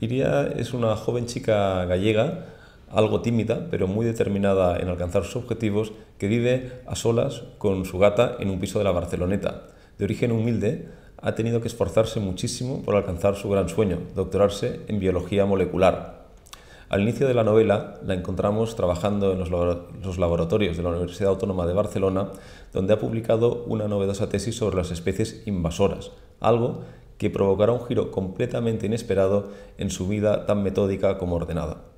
Iria es una joven chica gallega, algo tímida, pero muy determinada en alcanzar sus objetivos, que vive a solas con su gata en un piso de la Barceloneta. De origen humilde, ha tenido que esforzarse muchísimo por alcanzar su gran sueño, doctorarse en biología molecular. Al inicio de la novela la encontramos trabajando en los laboratorios de la Universidad Autónoma de Barcelona, donde ha publicado una novedosa tesis sobre las especies invasoras, algo que provocará un giro completamente inesperado en su vida tan metódica como ordenada.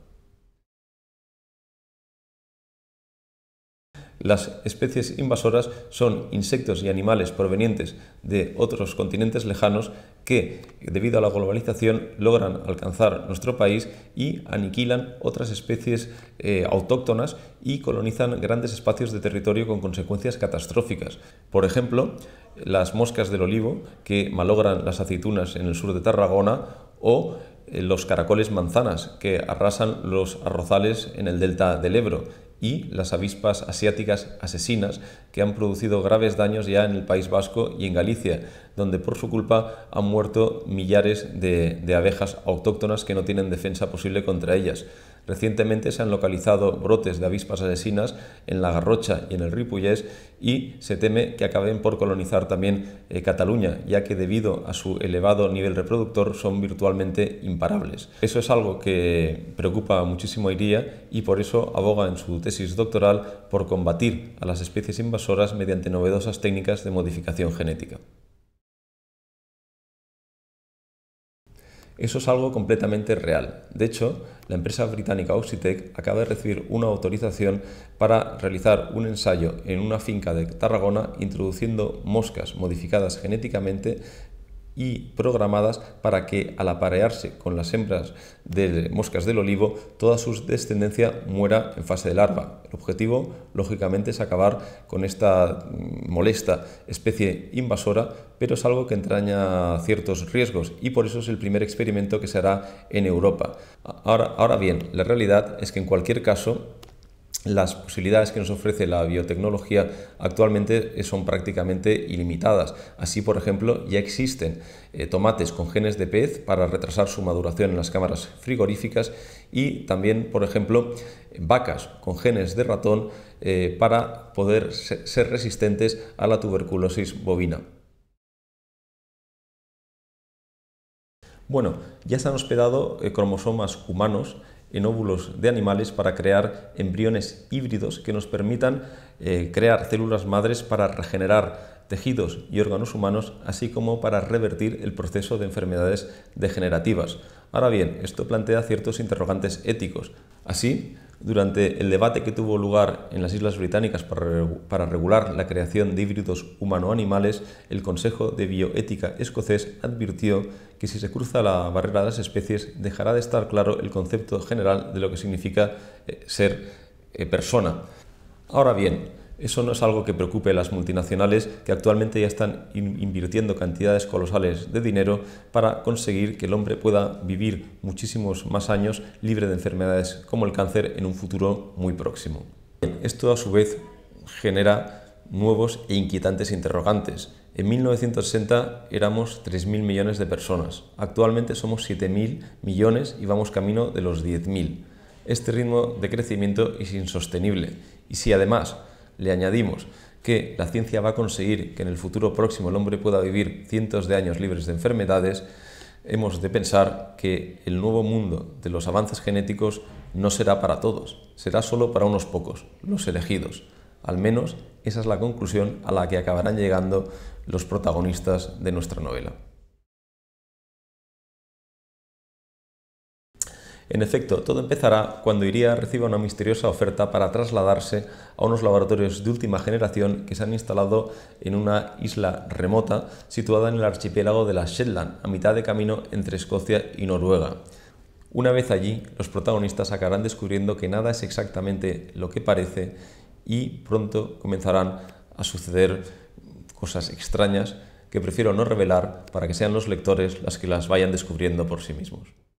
Las especies invasoras son insectos y animales provenientes de otros continentes lejanos que, debido a la globalización, logran alcanzar nuestro país y aniquilan otras especies eh, autóctonas y colonizan grandes espacios de territorio con consecuencias catastróficas. Por ejemplo, las moscas del olivo que malogran las aceitunas en el sur de Tarragona o eh, los caracoles manzanas que arrasan los arrozales en el delta del Ebro y las avispas asiáticas asesinas que han producido graves daños ya en el País Vasco y en Galicia, donde por su culpa han muerto millares de, de abejas autóctonas que no tienen defensa posible contra ellas. Recientemente se han localizado brotes de avispas asesinas en la Garrocha y en el Ripollès y se teme que acaben por colonizar también eh, Cataluña, ya que debido a su elevado nivel reproductor son virtualmente imparables. Eso es algo que preocupa muchísimo a Iría y por eso aboga en su tesis doctoral por combatir a las especies invasoras mediante novedosas técnicas de modificación genética. Eso es algo completamente real. De hecho, la empresa británica Oxitec acaba de recibir una autorización para realizar un ensayo en una finca de Tarragona introduciendo moscas modificadas genéticamente y programadas para que al aparearse con las hembras de moscas del olivo, toda su descendencia muera en fase de larva. El objetivo, lógicamente, es acabar con esta mm, molesta especie invasora, pero es algo que entraña ciertos riesgos y por eso es el primer experimento que se hará en Europa. Ahora, ahora bien, la realidad es que en cualquier caso, las posibilidades que nos ofrece la biotecnología actualmente son prácticamente ilimitadas. Así, por ejemplo, ya existen eh, tomates con genes de pez para retrasar su maduración en las cámaras frigoríficas y también, por ejemplo, vacas con genes de ratón eh, para poder ser resistentes a la tuberculosis bovina. Bueno, ya se han hospedado eh, cromosomas humanos en óvulos de animales para crear embriones híbridos que nos permitan eh, crear células madres para regenerar tejidos y órganos humanos, así como para revertir el proceso de enfermedades degenerativas. Ahora bien, esto plantea ciertos interrogantes éticos. Así, durante el debate que tuvo lugar en las Islas Británicas para, regular la creación de híbridos humano-animales, el Consejo de Bioética escocés advirtió que si se cruza la barrera de las especies dejará de estar claro el concepto general de lo que significa eh, ser eh, persona. Ahora bien, eso no es algo que preocupe a las multinacionales que actualmente ya están invirtiendo cantidades colosales de dinero para conseguir que el hombre pueda vivir muchísimos más años libre de enfermedades como el cáncer en un futuro muy próximo. Esto a su vez genera nuevos e inquietantes interrogantes. En 1960 éramos 3.000 millones de personas, actualmente somos 7.000 millones y vamos camino de los 10.000. Este ritmo de crecimiento es insostenible y si además le añadimos que la ciencia va a conseguir que en el futuro próximo el hombre pueda vivir cientos de años libres de enfermedades, hemos de pensar que el nuevo mundo de los avances genéticos no será para todos, será solo para unos pocos, los elegidos. Al menos esa es la conclusión a la que acabarán llegando los protagonistas de nuestra novela. En efecto, todo empezará cuando Iría reciba una misteriosa oferta para trasladarse a unos laboratorios de última generación que se han instalado en una isla remota situada en el archipiélago de la Shetland, a mitad de camino entre Escocia y Noruega. Una vez allí, los protagonistas acabarán descubriendo que nada es exactamente lo que parece y pronto comenzarán a suceder cosas extrañas que prefiero no revelar para que sean los lectores las que las vayan descubriendo por sí mismos.